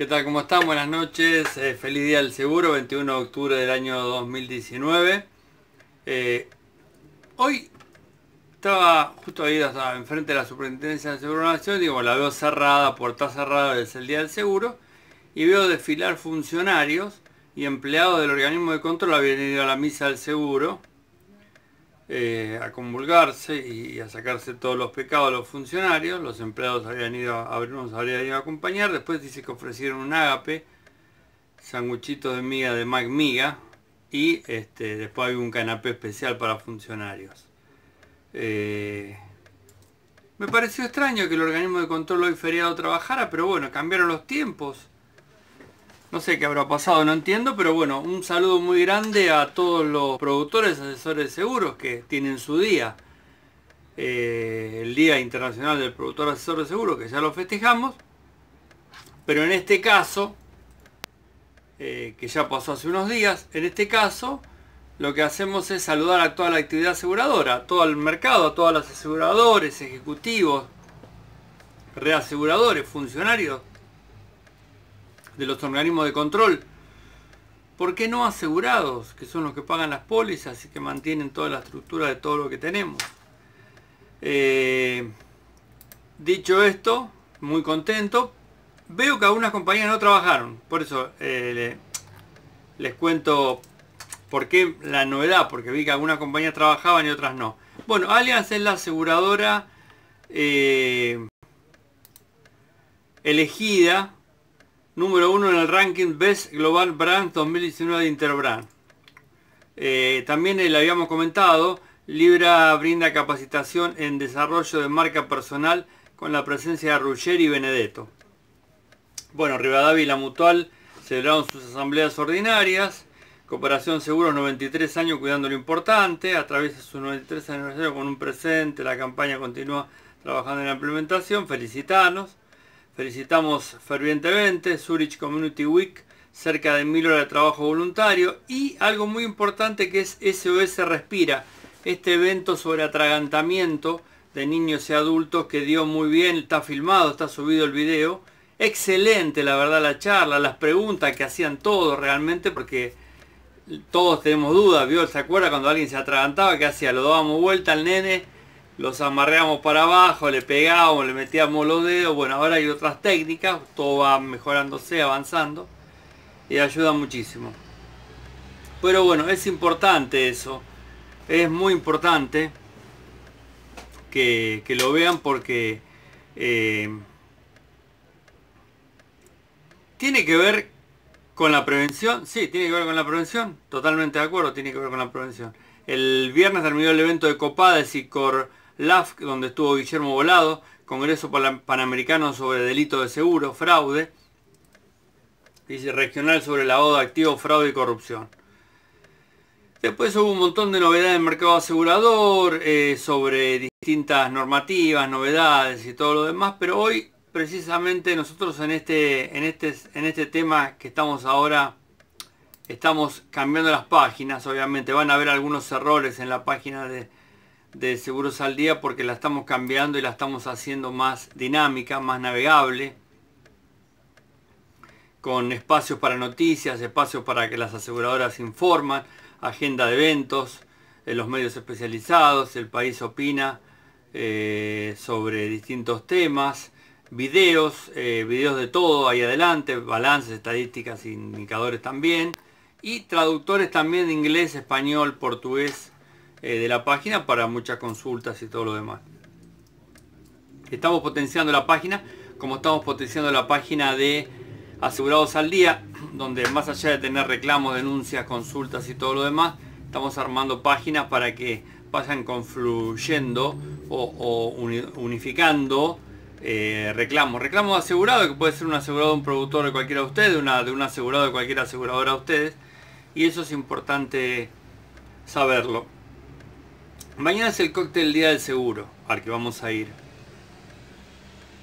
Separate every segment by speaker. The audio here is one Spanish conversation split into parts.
Speaker 1: ¿Qué tal? ¿Cómo están? Buenas noches. Eh, feliz Día del Seguro, 21 de octubre del año 2019. Eh, hoy estaba, justo ahí enfrente de la Superintendencia de Seguro Nacional, digo, la veo cerrada, puerta cerrada desde el Día del Seguro, y veo desfilar funcionarios y empleados del organismo de control habían ido a la misa del seguro, eh, a convulgarse y, a sacarse todos los pecados de los funcionarios. Los empleados habían ido, habrían ido a acompañar. Después dice que ofrecieron un ágape, sanguchitos de miga de MacMiga, y este, después había un canapé especial para funcionarios. Eh, me pareció extraño que el organismo de control hoy feriado trabajara, pero bueno, cambiaron los tiempos. No sé qué habrá pasado, no entiendo, pero bueno, un saludo muy grande a todos los productores, asesores de seguros que tienen su día. Eh, el Día Internacional del Productor Asesor de Seguros, que ya lo festejamos. Pero en este caso, eh, que ya pasó hace unos días, en este caso lo que hacemos es saludar a toda la actividad aseguradora, a todo el mercado, a todos los aseguradores, ejecutivos, reaseguradores, funcionarios de los organismos de control. ¿Por qué no asegurados, que son los que pagan las pólizas y que mantienen toda la estructura de todo lo que tenemos? Eh, dicho esto, muy contento. Veo que algunas compañías no trabajaron, por eso eh, les cuento por qué la novedad, porque vi que algunas compañías trabajaban y otras no. Bueno, Allianz es la aseguradora eh, elegida número uno en el ranking Best Global Brand 2019 de Interbrand. Eh, también eh, le habíamos comentado, Libra brinda capacitación en desarrollo de marca personal con la presencia de Ruggeri y Benedetto. Bueno, Rivadavia y la Mutual celebraron sus asambleas ordinarias. Cooperación Seguro 93 años cuidando lo importante. A través de su 93 aniversario con un presente, la campaña continúa trabajando en la implementación. Felicitanos. Felicitamos fervientemente Zurich Community Week, cerca de mil horas de trabajo voluntario y algo muy importante que es SOS Respira, este evento sobre atragantamiento de niños y adultos que dio muy bien, está filmado, está subido el video. Excelente, la verdad, la charla, las preguntas que hacían todos realmente, porque todos tenemos dudas, ¿vio? ¿Se acuerda cuando alguien se atragantaba? ¿Qué hacía? Lo dábamos vuelta al nene los amarreamos para abajo, le pegábamos, le metíamos los dedos. Bueno, ahora hay otras técnicas, todo va mejorándose, avanzando y ayuda muchísimo. Pero bueno, es importante eso, es muy importante que, lo vean porque eh, tiene que ver con la prevención, sí, tiene que ver con la prevención, totalmente de acuerdo, tiene que ver con la prevención. El viernes terminó el evento de Copada, y Cor LAF, donde estuvo Guillermo Volado, Congreso Panamericano sobre Delito de Seguro, Fraude, dice Regional sobre la ODA Activo, fraude y corrupción. Después hubo un montón de novedades en el mercado asegurador, eh, sobre distintas normativas, novedades y todo lo demás, pero hoy precisamente nosotros en este, en este, en este tema que estamos ahora, estamos cambiando las páginas, obviamente van a haber algunos errores en la página de, de Seguros al Día porque la estamos cambiando y la estamos haciendo más dinámica, más navegable, con espacios para noticias, espacios para que las aseguradoras informan, agenda de eventos, en eh, los medios especializados, el país opina eh, sobre distintos temas, videos, eh, videos de todo ahí adelante, balances, estadísticas, indicadores también, y traductores también de inglés, español, portugués, eh, de la página para muchas consultas y todo lo demás. Estamos potenciando la página como estamos potenciando la página de Asegurados al Día, donde más allá de tener reclamos, denuncias, consultas y todo lo demás, estamos armando páginas para que vayan confluyendo o, unificando eh, reclamos. Reclamos de asegurado, que puede ser un asegurado un productor de cualquiera de ustedes, una, de un asegurado de cualquier aseguradora de ustedes. Y eso es importante saberlo. Mañana es el cóctel día del seguro al que vamos a ir.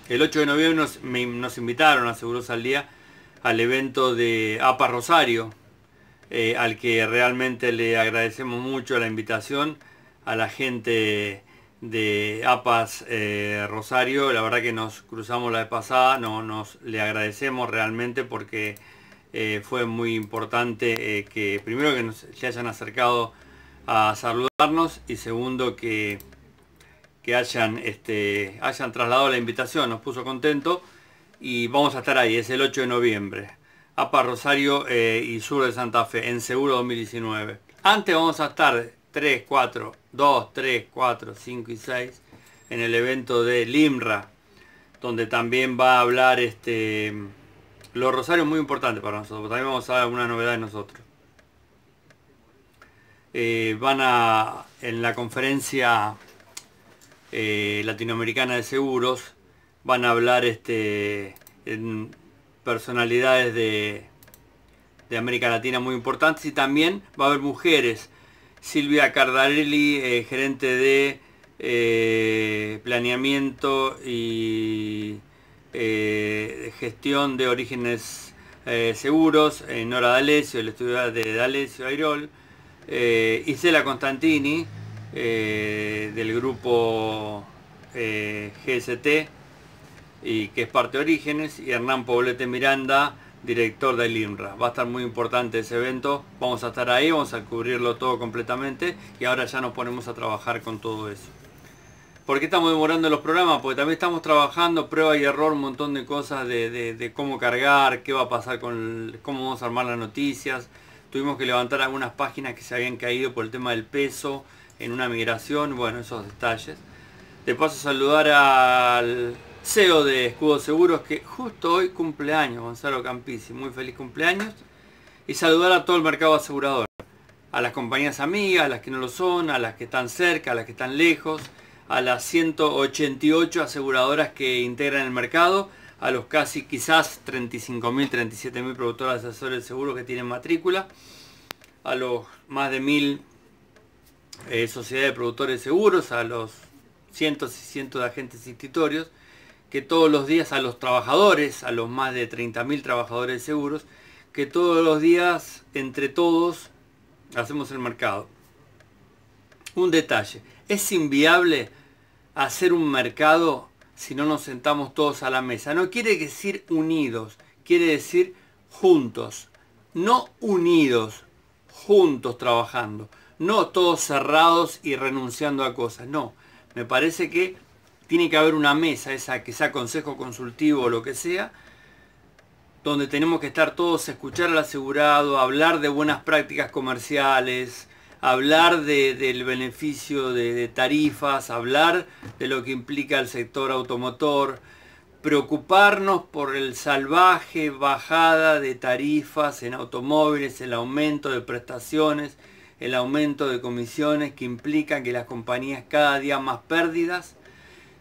Speaker 1: El 8 de noviembre nos, invitaron a Seguros al Día al evento de APA Rosario, eh, al que realmente le agradecemos mucho la invitación a la gente de APAS eh, Rosario. La verdad que nos cruzamos la vez pasada, no, nos, le agradecemos realmente porque eh, fue muy importante que primero que nos, se hayan acercado a saludarnos y segundo que, que hayan, este, hayan trasladado la invitación, nos puso contento y vamos a estar ahí, es el 8 de noviembre, APA Rosario eh, y Sur de Santa Fe, en Seguro 2019. Antes vamos a estar 3, 4, 2, 3, 4, 5 y 6 en el evento de Limra, donde también va a hablar este... Los rosarios muy importante para nosotros, también vamos a dar alguna novedad de nosotros. Eh, van a, en la conferencia eh, latinoamericana de seguros, van a hablar este, en personalidades de, de América Latina muy importantes y también va a haber mujeres. Silvia Cardarelli, eh, gerente de planeamiento y gestión de orígenes seguros, Nora D'Alessio, el estudiante de D'Alessio Airol, eh, Isela Constantini eh, del grupo eh, GST y que es parte de Orígenes y Hernán Poblete Miranda director del INRA. Va a estar muy importante ese evento, vamos a estar ahí, vamos a cubrirlo todo completamente y ahora ya nos ponemos a trabajar con todo eso. ¿Por qué estamos demorando los programas? Porque también estamos trabajando prueba y error, un montón de cosas de, cómo cargar, qué va a pasar con, cómo vamos a armar las noticias, Tuvimos que levantar algunas páginas que se habían caído por el tema del peso en una migración, bueno, esos detalles. De paso saludar al CEO de Escudo Seguros que justo hoy cumpleaños, Gonzalo Campisi, muy feliz cumpleaños. Y saludar a todo el mercado asegurador, a las compañías amigas, a las que no lo son, a las que están cerca, a las que están lejos, a las 188 aseguradoras que integran el mercado a los casi quizás 35.000, 37.000 productores asesores de seguros que tienen matrícula, a los más de 1.000 eh, sociedades de productores seguros, a los cientos y cientos de agentes institutorios, que todos los días a los trabajadores, a los más de 30.000 trabajadores de seguros, que todos los días entre todos hacemos el mercado. Un detalle, es inviable hacer un mercado si no nos sentamos todos a la mesa. No quiere decir unidos, quiere decir juntos. No unidos, juntos trabajando. No todos cerrados y renunciando a cosas. No, me parece que tiene que haber una mesa, esa que sea consejo consultivo o lo que sea, donde tenemos que estar todos, escuchar al asegurado, hablar de buenas prácticas comerciales, hablar del beneficio de, de, tarifas, hablar de lo que implica el sector automotor, preocuparnos por el salvaje bajada de tarifas en automóviles, el aumento de prestaciones, el aumento de comisiones que implican que las compañías cada día más pérdidas.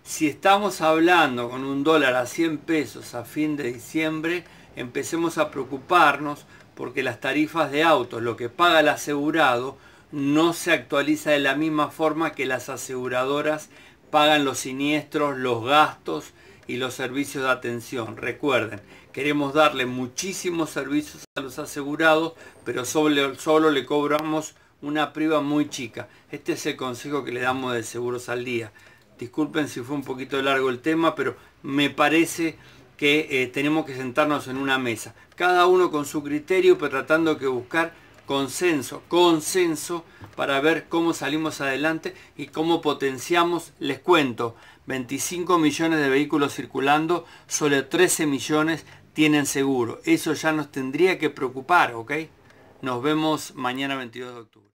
Speaker 1: Si estamos hablando con un dólar a 100 pesos a fin de diciembre, empecemos a preocuparnos porque las tarifas de autos, lo que paga el asegurado, no se actualiza de la misma forma que las aseguradoras pagan los siniestros, los gastos y los servicios de atención. Recuerden, queremos darle muchísimos servicios a los asegurados, pero solo, solo le cobramos una priva muy chica. Este es el consejo que le damos de Seguros al Día. Disculpen si fue un poquito largo el tema, pero me parece que eh, tenemos que sentarnos en una mesa, cada uno con su criterio, pero tratando de buscar consenso, consenso para ver cómo salimos adelante y cómo potenciamos, les cuento, 25 millones de vehículos circulando, solo 13 millones tienen seguro. Eso ya nos tendría que preocupar, ¿ok? Nos vemos mañana 22 de octubre.